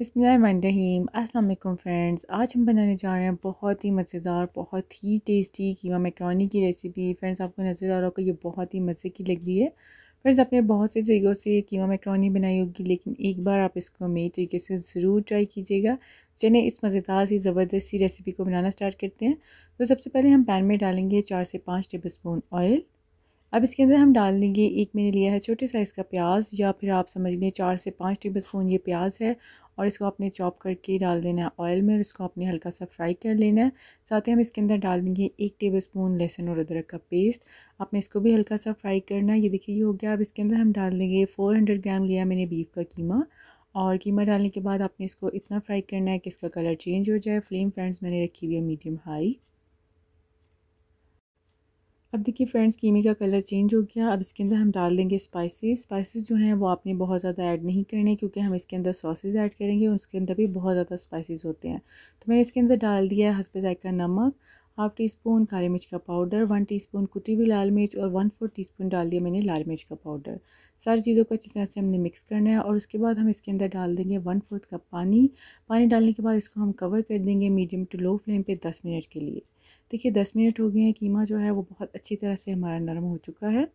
बसमीम अल्लाम फ्रेंड्स आज हम बनाने जा रहे हैं बहुत ही मज़ेदार बहुत ही टेस्टी कीमा मैक्रोनी की रेसिपी फ्रेंड्स आपको नज़र आ रहा होगा ये बहुत ही मज़े की लग रही है फ्रेंड्स आपने बहुत से जगहों से कीमा मैक्रोनी बनाई होगी लेकिन एक बार आप इसको मेरे तरीके से ज़रूर ट्राई कीजिएगा चलिए इस मज़ेदार सी ज़बरदस्त सी रेसिपी को बनाना स्टार्ट करते हैं तो सबसे पहले हम पैन में डालेंगे चार से पाँच टेबल स्पून ऑयल अब इसके अंदर हम डाल देंगे एक मैंने लिया है छोटे साइज़ का प्याज या फिर आप समझ लें चार से पाँच टेबल स्पून ये प्याज है और इसको आपने चॉप करके डाल देना है ऑयल में और इसको आपने हल्का सा फ्राई कर लेना है साथ ही हम इसके अंदर डाल देंगे एक टेबल स्पून लहसुन और अदरक का पेस्ट आपने इसको भी हल्का सा फ्राई करना है ये देखिए ये हो गया अब इसके अंदर हम डाल देंगे फ़ोर हंड्रेड ग्राम लिया मैंने बीफ का कीमा और कीमा डालने के बाद आपने इसको इतना फ्राई करना है कि इसका कलर चेंज हो जाए फ्लेम फ्रेंड्स मैंने रखी हुई है मीडियम हाई अब देखिए फ्रेंड्स कीमे का कलर चेंज हो गया अब इसके अंदर हम डाल देंगे स्पाइसेस स्पाइसेस जो हैं वो आपने बहुत ज़्यादा ऐड नहीं करने क्योंकि हम इसके अंदर सॉसेज ऐड करेंगे उसके अंदर भी बहुत ज़्यादा स्पाइसेस होते हैं तो मैंने इसके अंदर डाल दिया है हंसपे जायका नमक हाफ़ टी स्पून काली मिर्च का पाउडर वन टीस्पून कुटी हुई लाल मिर्च और वन फोर टीस्पून डाल दिया मैंने लाल मिर्च का पाउडर सारी चीज़ों को अच्छी तरह से हमने मिक्स करना है और उसके बाद हम इसके अंदर डाल देंगे वन फोर्थ कप पानी पानी डालने के बाद इसको हम कवर कर देंगे मीडियम टू लो फ्लेम पे दस मिनट के लिए देखिए दस मिनट हो गए हैं कीमा जो है वो बहुत अच्छी तरह से हमारा नरम हो चुका है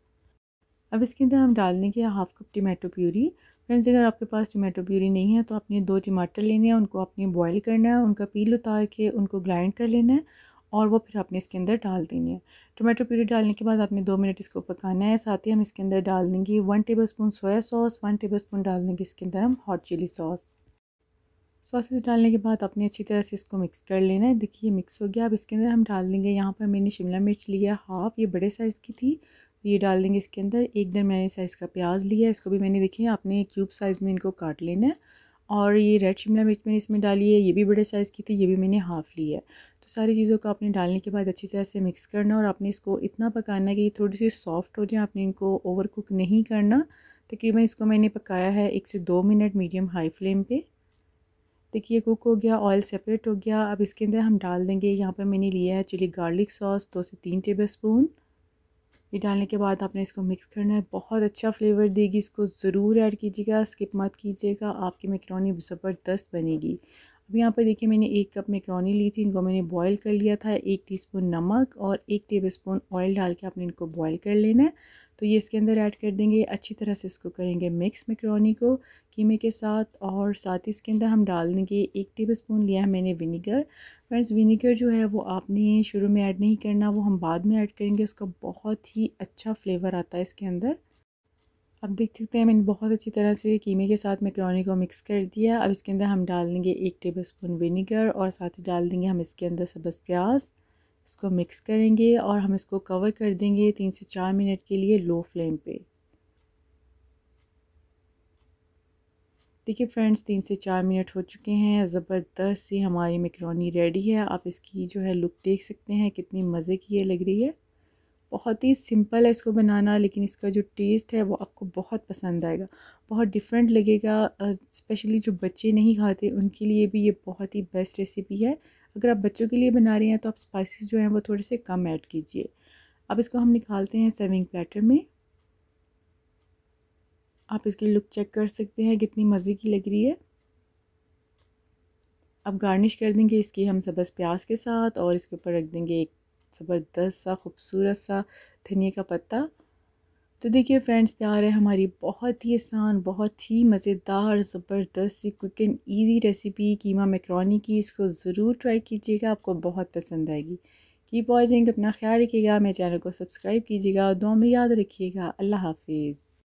अब इसके अंदर हम डाल देंगे half cup tomato puree friends अगर आपके पास टमाटो प्यूरी नहीं है तो आपने दो टमाटर लेने हैं उनको आपने बॉईल करना है उनका पील उतार के उनको ग्राइंड कर लेना है और वो फिर आपने इसके अंदर डाल देनी है टोमेटो प्यूरी डालने के बाद आपने दो मिनट इसको पकाना है साथ ही हम इसके अंदर डाल देंगे one tablespoon soya sauce one tablespoon डाल देंगे इसके अंदर हम हॉट चिली सॉस सॉसेस डालने के बाद आपने अच्छी तरह से इसको मिक्स कर लेना है देखिए मिक्स हो गया अब इसके अंदर हम डाल देंगे यहाँ पर मैंने शिमला मिर्च लिया हाफ ये बड़े साइज़ की थी ये डाल देंगे इसके अंदर एक दर मैंने साइज़ का प्याज लिया इसको भी मैंने देखिए आपने क्यूब साइज़ में इनको काट लेना है और ये रेड शिमला मिर्च मैंने इसमें डाली है ये भी बड़े साइज़ की थी ये भी मैंने हाफ़ ली है तो सारी चीज़ों को आपने डालने के बाद अच्छी तरह से मिक्स करना और आपने इसको इतना पकाना है कि ये थोड़ी सी सॉफ्ट हो जाए आपने इनको ओवर कुक नहीं करना तकरीबन इसको मैंने पकाया है एक से दो मिनट मीडियम हाई फ्लेम पे देखिए कुक हो गया ऑयल सेपरेट हो गया अब इसके अंदर हम डाल देंगे यहाँ पर मैंने लिया है चिली गार्लिक सॉस दो से तीन टेबल स्पून ये डालने के बाद आपने इसको मिक्स करना है बहुत अच्छा फ्लेवर देगी इसको ज़रूर ऐड कीजिएगा स्किप मत कीजिएगा आपकी मेकरोनी ज़बरदस्त बनेगी अब यहाँ पर देखिए मैंने एक कप मेकरोनी ली थी इनको मैंने बॉईल कर लिया था एक टीस्पून नमक और एक टेबलस्पून ऑयल डाल के आपने इनको बॉईल कर लेना है तो ये इसके अंदर ऐड कर देंगे अच्छी तरह से इसको करेंगे मिक्स मेकरोनी को कीमे के साथ और साथ ही इसके अंदर हम डाल देंगे एक टेबल स्पून लिया है मैंने विनीगर फ्रेंड्स विनीगर जो है वो आपने शुरू में ऐड नहीं करना वो हम बाद में ऐड करेंगे उसका बहुत ही अच्छा फ्लेवर आता है इसके अंदर अब देख सकते हैं मैंने बहुत अच्छी तरह से कीमे के साथ मैक्रोनी को मिक्स कर दिया अब इसके अंदर हम डाल देंगे एक टेबल स्पून विनीगर और साथ ही डाल देंगे हम इसके अंदर सब्ज़ प्याज इसको मिक्स करेंगे और हम इसको कवर कर देंगे तीन से चार मिनट के लिए लो फ्लेम पे देखिए फ्रेंड्स तीन से चार मिनट हो चुके हैं ज़बरदस्त सी हमारी मैक्रोनी रेडी है आप इसकी जो है लुक देख सकते हैं कितनी मज़े की ये लग रही है बहुत ही सिंपल है इसको बनाना लेकिन इसका जो टेस्ट है वो आपको बहुत पसंद आएगा बहुत डिफरेंट लगेगा स्पेशली जो बच्चे नहीं खाते उनके लिए भी ये बहुत ही बेस्ट रेसिपी है अगर आप बच्चों के लिए बना रहे हैं तो आप स्पाइसेस जो हैं वो थोड़े से कम ऐड कीजिए अब इसको हम निकालते हैं सर्विंग प्लेटर में आप इसकी लुक चेक कर सकते हैं कितनी मज़े की लग रही है अब गार्निश कर देंगे इसकी हम सबस प्याज के साथ और इसके ऊपर रख देंगे एक ज़बरदस्त सा खूबसूरत सा धनिया का पत्ता तो देखिए फ्रेंड्स तैयार है हमारी बहुत ही आसान बहुत ही मज़ेदार ज़बरदस्त सी quick and easy recipe keema macaroni की इसको ज़रूर ट्राई कीजिएगा आपको बहुत पसंद आएगी कीप वॉचिंग अपना ख्याल रखिएगा मेरे चैनल को सब्सक्राइब कीजिएगा और दो में याद रखिएगा अल्लाह हाफिज़